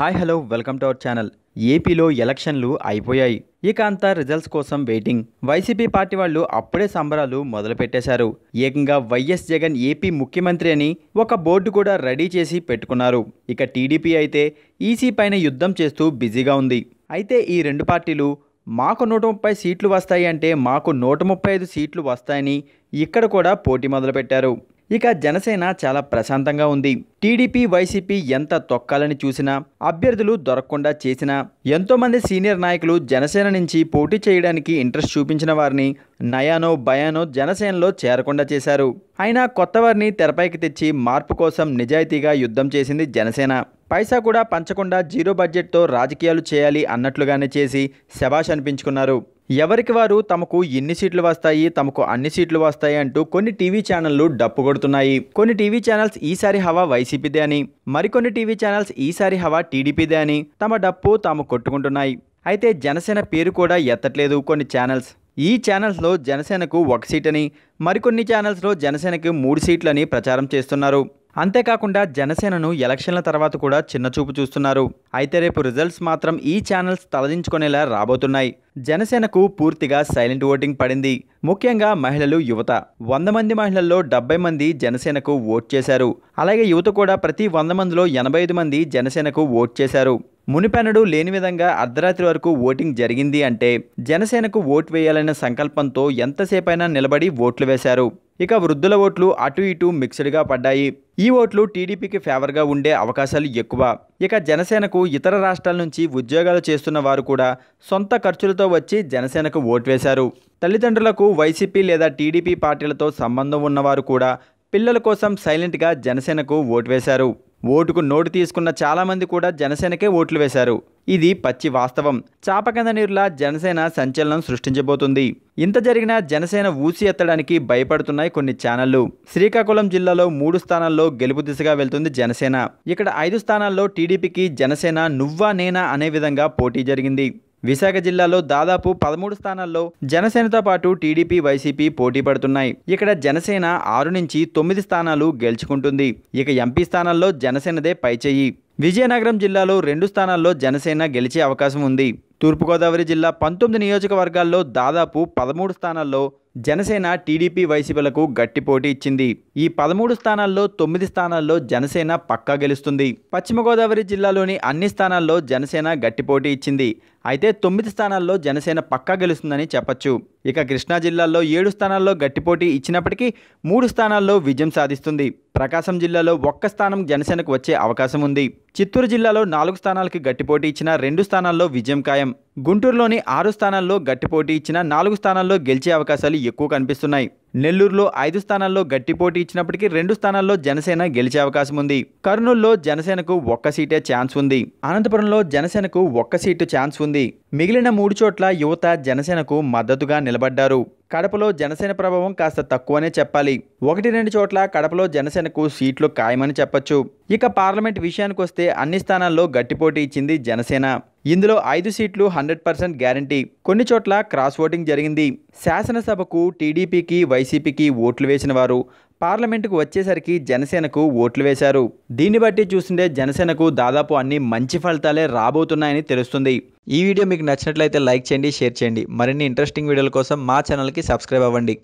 hi hello welcome to our channel ఏపీలో ఎలక్షన్లు అయిపోయాయి ఇక అంతా రిజల్ట్స్ కోసం వెయిటింగ్ వైసీపీ పార్టీ వాళ్ళు అప్పుడే సంబరాలు మొదలుపెట్టేశారు ఏకంగా వైఎస్ జగన్ ఏపీ ముఖ్యమంత్రి అని ఒక బోర్డు కూడా రెడీ చేసి పెట్టుకున్నారు ఇక టీడీపీ అయితే ఈసీ పైన యుద్ధం చేస్తూ బిజీగా ఉంది అయితే ఈ రెండు పార్టీలు మాకు నూట ముప్పై సీట్లు వస్తాయి అంటే మాకు నూట ముప్పై ఐదు సీట్లు వస్తాయని ఇక్కడ కూడా పోటీ మొదలుపెట్టారు ఇక జనసేన చాలా ప్రశాంతంగా ఉంది టీడీపీ వైసీపీ ఎంత తొక్కాలని చూసినా అభ్యర్థులు దొరకకుండా చేసినా ఎంతోమంది సీనియర్ నాయకులు జనసేన నుంచి పోటీ చేయడానికి ఇంట్రెస్ట్ చూపించిన వారిని నయానో భయానో జనసేనలో చేరకుండా చేశారు అయినా కొత్త వారిని తెరపైకి తెచ్చి మార్పు కోసం నిజాయితీగా యుద్ధం చేసింది జనసేన పైసా కూడా పంచకుండా జీరో బడ్జెట్తో రాజకీయాలు చేయాలి అన్నట్లుగానే చేసి శబాష్ అనిపించుకున్నారు ఎవరికి వారు తమకు ఎన్ని సీట్లు వస్తాయి తమకు అన్ని సీట్లు వస్తాయి అంటూ కొన్ని టీవీ ఛానళ్లు డప్పు కొడుతున్నాయి కొన్ని టీవీ ఛానల్స్ ఈసారి హవా వైసీపీదే అని మరికొన్ని టీవీ ఛానల్స్ ఈసారి హవా టీడీపీదే అని తమ డప్పు తాము కొట్టుకుంటున్నాయి అయితే జనసేన పేరు కూడా ఎత్తట్లేదు కొన్ని ఛానల్స్ ఈ ఛానల్స్లో జనసేనకు ఒక సీట్ అని మరికొన్ని ఛానల్స్లో జనసేనకు మూడు సీట్లని ప్రచారం చేస్తున్నారు అంతేకాకుండా జనసేనను ఎలక్షన్ల తర్వాత కూడా చిన్నచూపు చూస్తున్నారు అయితే రేపు రిజల్ట్స్ మాత్రం ఈ ఛానల్స్ తలదించుకునేలా రాబోతున్నాయి జనసేనకు పూర్తిగా సైలెంట్ ఓటింగ్ పడింది ముఖ్యంగా మహిళలు యువత వంద మంది మహిళల్లో డెబ్బై మంది జనసేనకు ఓట్ చేశారు అలాగే యువత కూడా ప్రతి వంద మందిలో ఎనభై ఐదు మంది జనసేనకు ఓట్ చేశారు మునిపెనడు లేని విధంగా అర్ధరాత్రి వరకు ఓటింగ్ జరిగింది అంటే జనసేనకు ఓటు వేయాలనే సంకల్పంతో ఎంతసేపైనా నిలబడి ఓట్లు వేశారు ఇక వృద్ధుల ఓట్లు అటు ఇటు మిక్స్డ్గా పడ్డాయి ఈ ఓట్లు టీడీపీకి ఫేవర్గా ఉండే అవకాశాలు ఎక్కువ ఇక జనసేనకు ఇతర రాష్ట్రాల నుంచి ఉద్యోగాలు చేస్తున్న వారు కూడా సొంత ఖర్చులతో వచ్చి జనసేనకు ఓటు వేశారు తల్లిదండ్రులకు వైసీపీ లేదా టీడీపీ పార్టీలతో సంబంధం ఉన్నవారు కూడా పిల్లల కోసం సైలెంట్గా జనసేనకు ఓటు వేశారు ఓటుకు నోటు తీసుకున్న చాలామంది కూడా జనసేనకే ఓట్లు వేశారు ఇది పచ్చి వాస్తవం చాపకంద నీరులా జనసేన సంచలనం సృష్టించబోతుంది ఇంత జరిగినా జనసేన ఊసి ఎత్తడానికి భయపడుతున్నాయి కొన్ని ఛానళ్లు శ్రీకాకుళం జిల్లాలో మూడు స్థానాల్లో గెలుపు దిశగా వెళ్తుంది జనసేన ఇక్కడ ఐదు స్థానాల్లో టీడీపీకి జనసేన నువ్వా నేనా అనే విధంగా పోటీ జరిగింది విశాఖ జిల్లాలో దాదాపు పదమూడు స్థానాల్లో జనసేనతో పాటు టీడీపీ వైసీపీ పోటీ పడుతున్నాయి ఇక్కడ జనసేన ఆరు నుంచి తొమ్మిది స్థానాలు గెలుచుకుంటుంది ఇక ఎంపీ స్థానాల్లో జనసేనదే పైచేయి విజయనగరం జిల్లాలో రెండు స్థానాల్లో జనసేన గెలిచే అవకాశం ఉంది తూర్పుగోదావరి జిల్లా పంతొమ్మిది నియోజకవర్గాల్లో దాదాపు పదమూడు స్థానాల్లో జనసేన టీడీపీ వైసీపీలకు గట్టి పోటీ ఇచ్చింది ఈ పదమూడు స్థానాల్లో తొమ్మిది స్థానాల్లో జనసేన పక్కా గెలుస్తుంది పశ్చిమ గోదావరి జిల్లాలోని అన్ని స్థానాల్లో జనసేన గట్టి పోటీ ఇచ్చింది అయితే తొమ్మిది స్థానాల్లో జనసేన పక్కా గెలుస్తుందని చెప్పొచ్చు ఇక కృష్ణా జిల్లాలో ఏడు స్థానాల్లో గట్టిపోటీ ఇచ్చినప్పటికీ మూడు స్థానాల్లో విజయం సాధిస్తుంది ప్రకాశం జిల్లాలో ఒక్క స్థానం జనసేనకు వచ్చే అవకాశం ఉంది చిత్తూరు జిల్లాలో నాలుగు స్థానాలకి గట్టిపోటీ ఇచ్చిన రెండు స్థానాల్లో విజయం ఖాయం గుంటూరులోని ఆరు స్థానాల్లో గట్టిపోటీ ఇచ్చిన నాలుగు స్థానాల్లో గెలిచే అవకాశాలు ఎక్కువ కనిపిస్తున్నాయి నెల్లూరులో ఐదు స్థానాల్లో గట్టి పోటీ ఇచ్చినప్పటికీ రెండు స్థానాల్లో జనసేన గెలిచే అవకాశం ఉంది కర్నూలులో జనసేనకు ఒక్క సీటే ఛాన్స్ ఉంది అనంతపురంలో జనసేనకు ఒక్క సీటు ఛాన్స్ ఉంది మిగిలిన మూడు చోట్ల యువత జనసేనకు మద్దతుగా నిలబడ్డారు కడపలో జనసేన ప్రభావం కాస్త తక్కువనే చెప్పాలి ఒకటి రెండు చోట్ల కడపలో జనసేనకు సీట్లు ఖాయమని చెప్పొచ్చు ఇక పార్లమెంట్ విషయానికి వస్తే అన్ని స్థానాల్లో గట్టి పోటీ ఇచ్చింది జనసేన ఇందులో ఐదు సీట్లు హండ్రెడ్ పర్సెంట్ గ్యారంటీ కొన్ని చోట్ల క్రాస్ ఓటింగ్ జరిగింది శాసనసభకు టీడీపీకి వైసీపీకి ఓట్లు వేసిన వారు పార్లమెంటుకు వచ్చేసరికి జనసేనకు ఓట్లు వేశారు దీన్ని బట్టి చూస్తుంటే జనసేనకు దాదాపు అన్ని మంచి ఫలితాలే రాబోతున్నాయని తెలుస్తుంది ఈ వీడియో మీకు నచ్చినట్లయితే లైక్ చేయండి షేర్ చేయండి మరిన్ని ఇంట్రెస్టింగ్ వీడియోల కోసం మా ఛానల్కి సబ్స్క్రైబ్ అవ్వండి